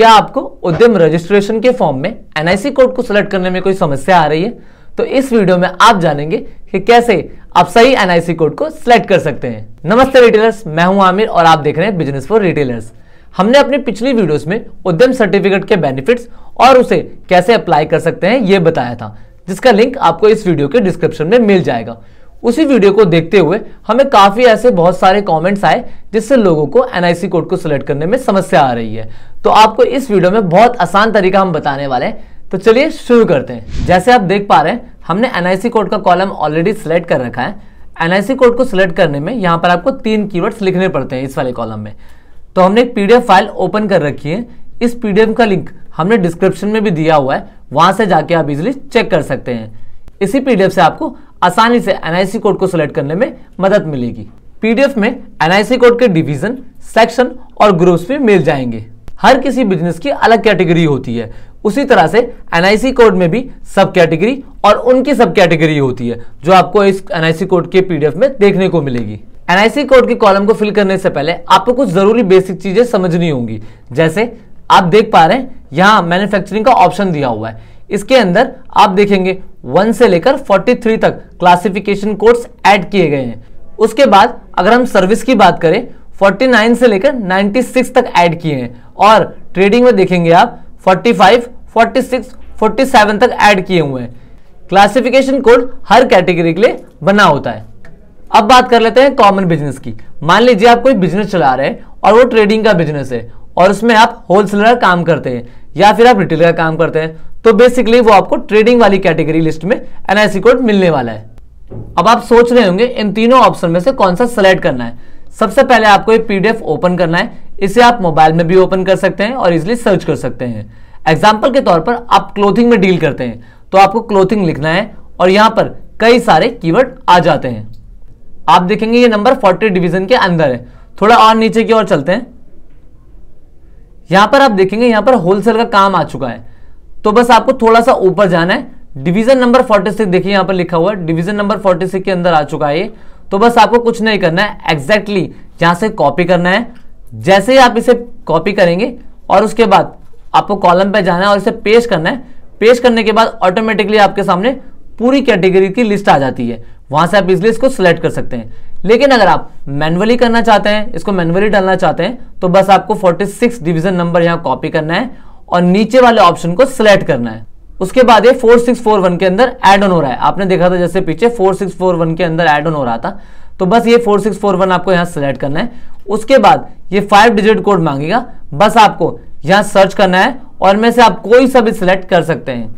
क्या आपको उद्यम रजिस्ट्रेशन के फॉर्म में एनआईसी कोड को सिलेक्ट करने में कोई समस्या आ रही है तो इस वीडियो में आप जानेंगे कि कैसे आप सही एनआईसी कोड को सिलेक्ट कर सकते हैं नमस्ते रिटेलर्स मैं हूं आमिर और आप देख रहे हैं बिजनेस फॉर रिटेलर्स हमने अपनी पिछली वीडियोस में उद्यम सर्टिफिकेट के बेनिफिट्स और उसे कैसे अप्लाई कर सकते हैं ये बताया था जिसका लिंक आपको इस वीडियो के डिस्क्रिप्शन में मिल जाएगा उसी वीडियो को देखते हुए हमें काफ़ी ऐसे बहुत सारे कमेंट्स आए जिससे लोगों को एनआईसी कोड को सिलेक्ट करने में समस्या आ रही है तो आपको इस वीडियो में बहुत आसान तरीका हम बताने वाले हैं तो चलिए शुरू करते हैं जैसे आप देख पा रहे हैं हमने एनआईसी कोड का कॉलम ऑलरेडी सिलेक्ट कर रखा है एनआईसी कोड को सिलेक्ट करने में यहाँ पर आपको तीन की लिखने पड़ते हैं इस वाले कॉलम में तो हमने एक पीडीएफ फाइल ओपन कर रखी है इस पीडीएफ का लिंक हमने डिस्क्रिप्शन में भी दिया हुआ है वहां से जाके आप इजिली चेक कर सकते हैं इसी पीडीएफ से आपको आसानी से एनआईसी कोड को सिलेक्ट करने में मदद मिलेगी पीडीएफ में एनआईसी कोड के डिवीजन सेक्शन और ग्रुप्स भी मिल जाएंगे हर किसी बिजनेस की अलग कैटेगरी होती है उसी तरह से एनआईसी कोड में भी सब कैटेगरी और उनकी सब कैटेगरी होती है जो आपको इस एनआईसी कोड के पीडीएफ में देखने को मिलेगी एनआईसी कोड के कॉलम को फिल करने से पहले आपको कुछ जरूरी बेसिक चीजें समझनी होंगी जैसे आप देख पा रहे हैं यहाँ मैन्युफैक्चरिंग का ऑप्शन दिया हुआ है इसके अंदर आप देखेंगे वन से लेकर फोर्टी थ्री तक क्लासिफिकेशन कोड्स ऐड किए गए हैं उसके बाद अगर हम सर्विस की बात करें फोर्टी नाइन से लेकर सिक्स तक ऐड किए हैं और ट्रेडिंग में देखेंगे आप forty forty five six forty seven तक ऐड किए हुए हैं क्लासिफिकेशन कोड हर कैटेगरी के लिए बना होता है अब बात कर लेते हैं कॉमन बिजनेस की मान लीजिए आप कोई बिजनेस चला रहे हैं और वो ट्रेडिंग का बिजनेस है और उसमें आप होलसेलर का काम करते हैं या फिर आप रिटेलर का काम करते हैं तो बेसिकली वो आपको ट्रेडिंग वाली कैटेगरी लिस्ट में एनआईसी कोड मिलने वाला है अब आप सोच रहे होंगे इन तीनों ऑप्शन में से कौन सा सेलेक्ट करना है सबसे पहले आपको एक पीडीएफ ओपन करना है इसे आप मोबाइल में भी ओपन कर सकते हैं और इजिली सर्च कर सकते हैं एग्जाम्पल के तौर पर आप क्लोथिंग में डील करते हैं तो आपको क्लोथिंग लिखना है और यहां पर कई सारे कीवर्ड आ जाते हैं आप देखेंगे ये नंबर फोर्टी डिवीजन के अंदर है थोड़ा और नीचे की ओर चलते हैं यहां पर आप देखेंगे यहां पर होलसेल का काम आ चुका है तो बस आपको थोड़ा सा ऊपर जाना है डिवीजन नंबर 46 देखिए यहां पर लिखा हुआ है डिवीजन नंबर 46 के अंदर आ चुका है तो बस आपको कुछ नहीं करना है एग्जैक्टली exactly यहां से कॉपी करना है जैसे ही आप इसे कॉपी करेंगे और उसके बाद आपको कॉलम पे जाना है और इसे पेश करना है पेश करने के बाद ऑटोमेटिकली आपके सामने पूरी कैटेगरी की लिस्ट आ जाती है वहां से आप इजिली इसको सिलेक्ट कर सकते हैं लेकिन अगर आप मैनुअली करना चाहते हैं इसको मैनुअली डालना चाहते हैं तो बस आपको 46 डिवीजन नंबर यहाँ कॉपी करना है और नीचे वाले ऑप्शन को सिलेक्ट करना है उसके बाद ये 4641 के अंदर एड ऑन हो रहा है आपने देखा था जैसे पीछे 4641 के अंदर एड ऑन हो रहा था तो बस ये 4641 आपको यहाँ सिलेक्ट करना है उसके बाद ये फाइव डिजिट कोड मांगेगा बस आपको यहाँ सर्च करना है और में से आप कोई सा भी सिलेक्ट कर सकते हैं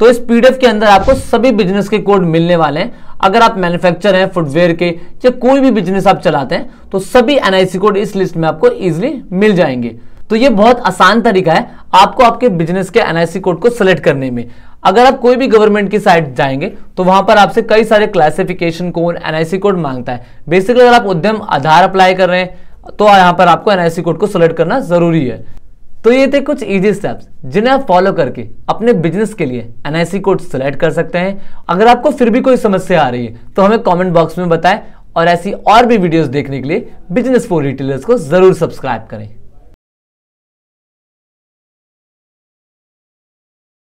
तो इस पीडीएफ के अंदर आपको सभी बिजनेस के कोड मिलने वाले हैं अगर आप मैन्युफैक्चर हैं फुटवेयर के या कोई भी बिजनेस आप चलाते हैं तो सभी एनआईसी कोड इस लिस्ट में आपको इजिली मिल जाएंगे तो ये बहुत आसान तरीका है आपको आपके बिजनेस के एनआईसी कोड को सिलेक्ट करने में अगर आप कोई भी गवर्नमेंट की साइट जाएंगे तो वहां पर आपसे कई सारे क्लासिफिकेशन कोड एनआईसी कोड मांगता है बेसिकली अगर आप उद्यम आधार अप्लाई कर रहे हैं तो यहाँ पर आपको एनआईसी कोड को सिलेक्ट करना जरूरी है तो ये थे कुछ इजी स्टेप्स जिन्हें आप फॉलो करके अपने बिजनेस के लिए एनआईसी कोड सेलेक्ट कर सकते हैं अगर आपको फिर भी कोई समस्या आ रही है तो हमें कमेंट बॉक्स में बताएं और ऐसी और भी वीडियोस देखने के लिए बिजनेस फॉर रिटेलर्स को जरूर सब्सक्राइब करें